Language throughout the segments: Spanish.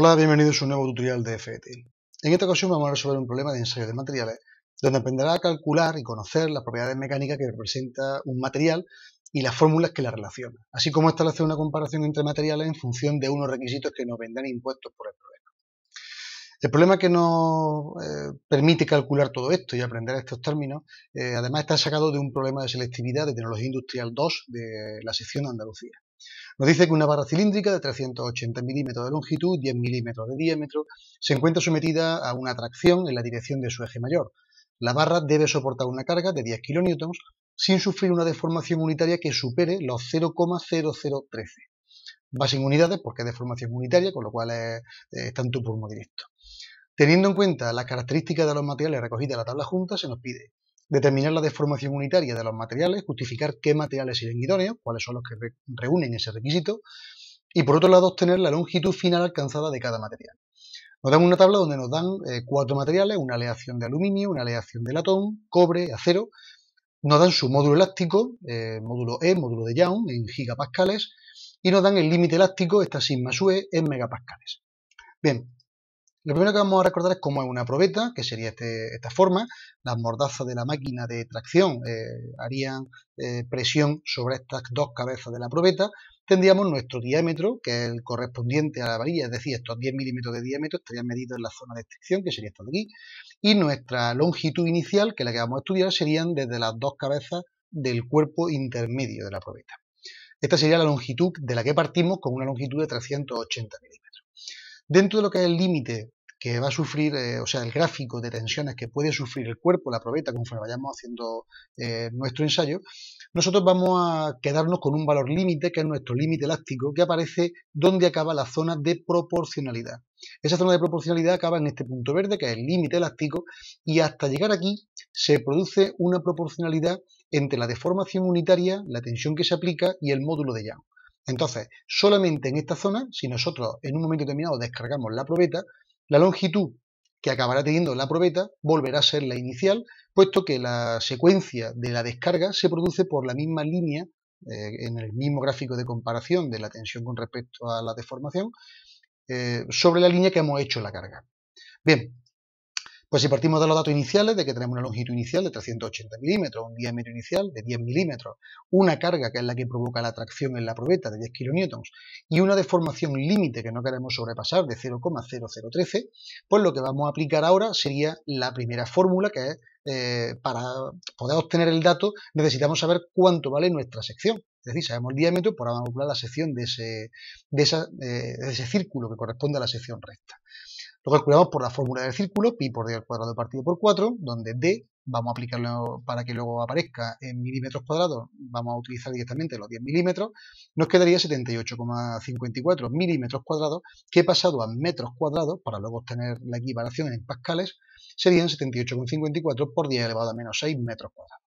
Hola, bienvenidos a un nuevo tutorial de FETIL. En esta ocasión vamos a resolver un problema de ensayo de materiales, donde aprenderá a calcular y conocer las propiedades mecánicas que representa un material y las fórmulas que la relacionan, así como establecer una comparación entre materiales en función de unos requisitos que nos vendrán impuestos por el problema. El problema que nos eh, permite calcular todo esto y aprender estos términos, eh, además está sacado de un problema de selectividad de Tecnología Industrial 2 de la sección Andalucía. Nos dice que una barra cilíndrica de 380 milímetros de longitud, 10 milímetros de diámetro, se encuentra sometida a una tracción en la dirección de su eje mayor. La barra debe soportar una carga de 10 kN sin sufrir una deformación unitaria que supere los 0,0013. Va sin unidades porque es deformación unitaria, con lo cual es, eh, en tanto pulmo directo. Teniendo en cuenta las características de los materiales recogidos en la tabla junta, se nos pide determinar la deformación unitaria de los materiales, justificar qué materiales serían idóneos, cuáles son los que reúnen ese requisito, y por otro lado obtener la longitud final alcanzada de cada material. Nos dan una tabla donde nos dan eh, cuatro materiales, una aleación de aluminio, una aleación de latón, cobre, acero, nos dan su módulo elástico, eh, módulo E, módulo de Young, en gigapascales, y nos dan el límite elástico, esta sigma sue E, en megapascales. Bien, lo primero que vamos a recordar es cómo es una probeta, que sería este, esta forma. Las mordazas de la máquina de tracción eh, harían eh, presión sobre estas dos cabezas de la probeta. Tendríamos nuestro diámetro, que es el correspondiente a la varilla, es decir, estos 10 milímetros de diámetro estarían medidos en la zona de extracción, que sería esta de aquí. Y nuestra longitud inicial, que es la que vamos a estudiar, serían desde las dos cabezas del cuerpo intermedio de la probeta. Esta sería la longitud de la que partimos con una longitud de 380 milímetros. Dentro de lo que es el límite que va a sufrir, eh, o sea, el gráfico de tensiones que puede sufrir el cuerpo, la probeta conforme vayamos haciendo eh, nuestro ensayo, nosotros vamos a quedarnos con un valor límite, que es nuestro límite elástico, que aparece donde acaba la zona de proporcionalidad. Esa zona de proporcionalidad acaba en este punto verde, que es el límite elástico, y hasta llegar aquí se produce una proporcionalidad entre la deformación unitaria, la tensión que se aplica y el módulo de Young. Entonces, solamente en esta zona, si nosotros en un momento determinado descargamos la probeta, la longitud que acabará teniendo la probeta volverá a ser la inicial, puesto que la secuencia de la descarga se produce por la misma línea eh, en el mismo gráfico de comparación de la tensión con respecto a la deformación, eh, sobre la línea que hemos hecho la carga. Bien, pues si partimos de los datos iniciales, de que tenemos una longitud inicial de 380 milímetros, un diámetro inicial de 10 milímetros, una carga que es la que provoca la tracción en la probeta de 10 kN y una deformación límite que no queremos sobrepasar de 0,0013, pues lo que vamos a aplicar ahora sería la primera fórmula que es eh, para poder obtener el dato necesitamos saber cuánto vale nuestra sección. Es decir, sabemos el diámetro, por pues ahora vamos calcular la sección eh, de ese círculo que corresponde a la sección recta. Lo calculamos por la fórmula del círculo, pi por d al cuadrado partido por 4, donde d vamos a aplicarlo para que luego aparezca en milímetros cuadrados, vamos a utilizar directamente los 10 milímetros, nos quedaría 78,54 milímetros cuadrados, que pasado a metros cuadrados, para luego obtener la equivalencia en pascales, serían 78,54 por 10 elevado a menos 6 metros cuadrados.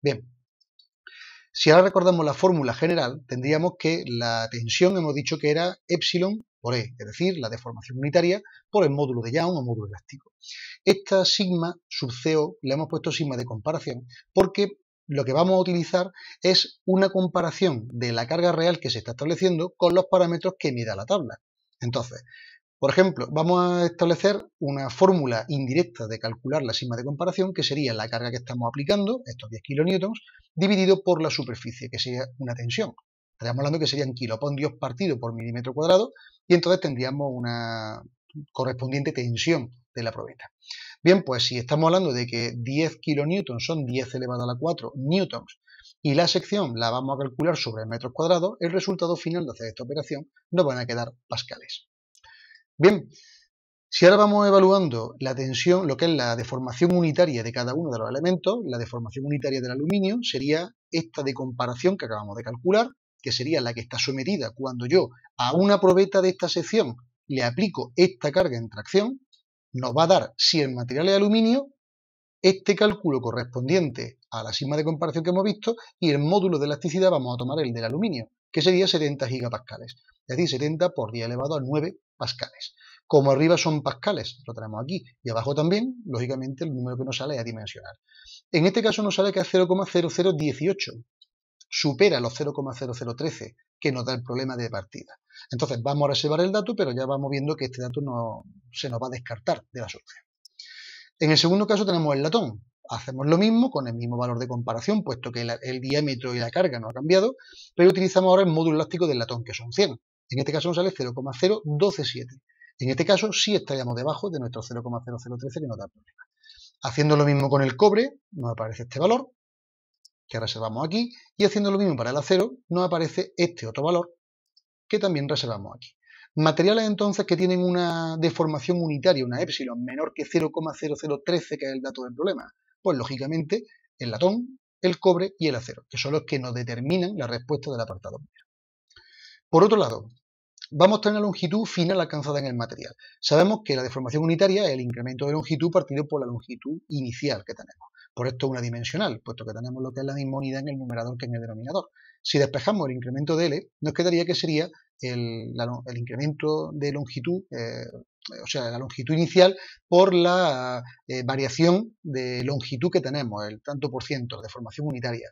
Bien, si ahora recordamos la fórmula general, tendríamos que la tensión hemos dicho que era epsilon por E, es decir, la deformación unitaria, por el módulo de Young o módulo elástico. Esta sigma sub CO le hemos puesto sigma de comparación porque lo que vamos a utilizar es una comparación de la carga real que se está estableciendo con los parámetros que da la tabla. Entonces, por ejemplo, vamos a establecer una fórmula indirecta de calcular la sigma de comparación, que sería la carga que estamos aplicando, estos 10 kN, dividido por la superficie, que sería una tensión. Estaríamos hablando que serían kilopondios partidos por milímetro cuadrado y entonces tendríamos una correspondiente tensión de la probeta. Bien, pues si estamos hablando de que 10 kilonewtons son 10 elevado a la 4 newtons y la sección la vamos a calcular sobre metros cuadrados, el resultado final de hacer esta operación nos van a quedar pascales. Bien, si ahora vamos evaluando la tensión, lo que es la deformación unitaria de cada uno de los elementos, la deformación unitaria del aluminio sería esta de comparación que acabamos de calcular, que sería la que está sometida cuando yo a una probeta de esta sección le aplico esta carga en tracción, nos va a dar, si el material es aluminio, este cálculo correspondiente a la sigma de comparación que hemos visto y el módulo de elasticidad vamos a tomar el del aluminio, que sería 70 gigapascales, es decir, 70 por 10 elevado a 9 pascales. Como arriba son pascales, lo tenemos aquí, y abajo también, lógicamente el número que nos sale es dimensionar En este caso nos sale que es 0,0018, supera los 0,0013 que nos da el problema de partida. Entonces vamos a reservar el dato, pero ya vamos viendo que este dato no, se nos va a descartar de la solución. En el segundo caso tenemos el latón. Hacemos lo mismo con el mismo valor de comparación, puesto que el, diámetro y la carga no ha cambiado, pero utilizamos ahora el módulo elástico del latón, que son 100. En este caso nos sale 0,0127. En este caso sí estaríamos debajo de nuestro 0,0013 que nos da problema. Haciendo lo mismo con el cobre, nos aparece este valor, que reservamos aquí y haciendo lo mismo para el acero nos aparece este otro valor que también reservamos aquí. Materiales entonces que tienen una deformación unitaria, una epsilon menor que 0,0013 que es el dato del problema. Pues lógicamente el latón, el cobre y el acero, que son los que nos determinan la respuesta del apartado 1. Por otro lado, vamos a tener la longitud final alcanzada en el material. Sabemos que la deformación unitaria es el incremento de longitud partido por la longitud inicial que tenemos. Por esto una dimensional, puesto que tenemos lo que es la misma unidad en el numerador que en el denominador. Si despejamos el incremento de L, nos quedaría que sería el, incremento de longitud, eh, o sea, la longitud inicial por la eh, variación de longitud que tenemos, el tanto por ciento de formación unitaria.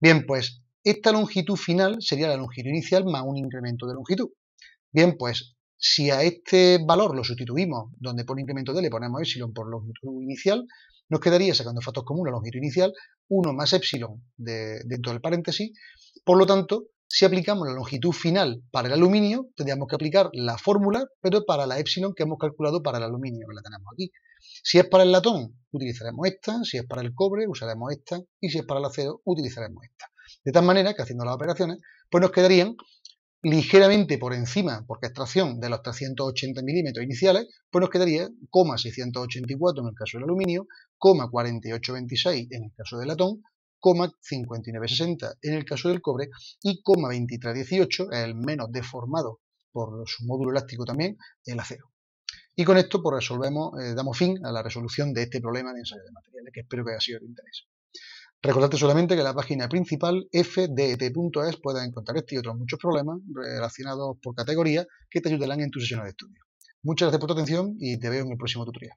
Bien, pues esta longitud final sería la longitud inicial más un incremento de longitud. Bien, pues si a este valor lo sustituimos, donde pone incremento de, le ponemos epsilon por longitud inicial, nos quedaría, sacando factor común la longitud inicial, 1 más epsilon dentro del paréntesis. Por lo tanto, si aplicamos la longitud final para el aluminio, tendríamos que aplicar la fórmula, pero para la epsilon que hemos calculado para el aluminio, que la tenemos aquí. Si es para el latón, utilizaremos esta, si es para el cobre, usaremos esta, y si es para el acero, utilizaremos esta. De tal manera que haciendo las operaciones, pues nos quedarían ligeramente por encima, porque extracción de los 380 milímetros iniciales, pues nos quedaría 0,684 en el caso del aluminio, 0,4826 en el caso del latón, 0,5960 en el caso del cobre y 0,2318, el menos deformado por su módulo elástico también, el acero. Y con esto pues resolvemos, eh, damos fin a la resolución de este problema de ensayo de materiales, que espero que haya sido de interés. Recordarte solamente que en la página principal fdt.es e puedes encontrar este y otros muchos problemas relacionados por categoría que te ayudarán en tu sesión de estudio. Muchas gracias por tu atención y te veo en el próximo tutorial.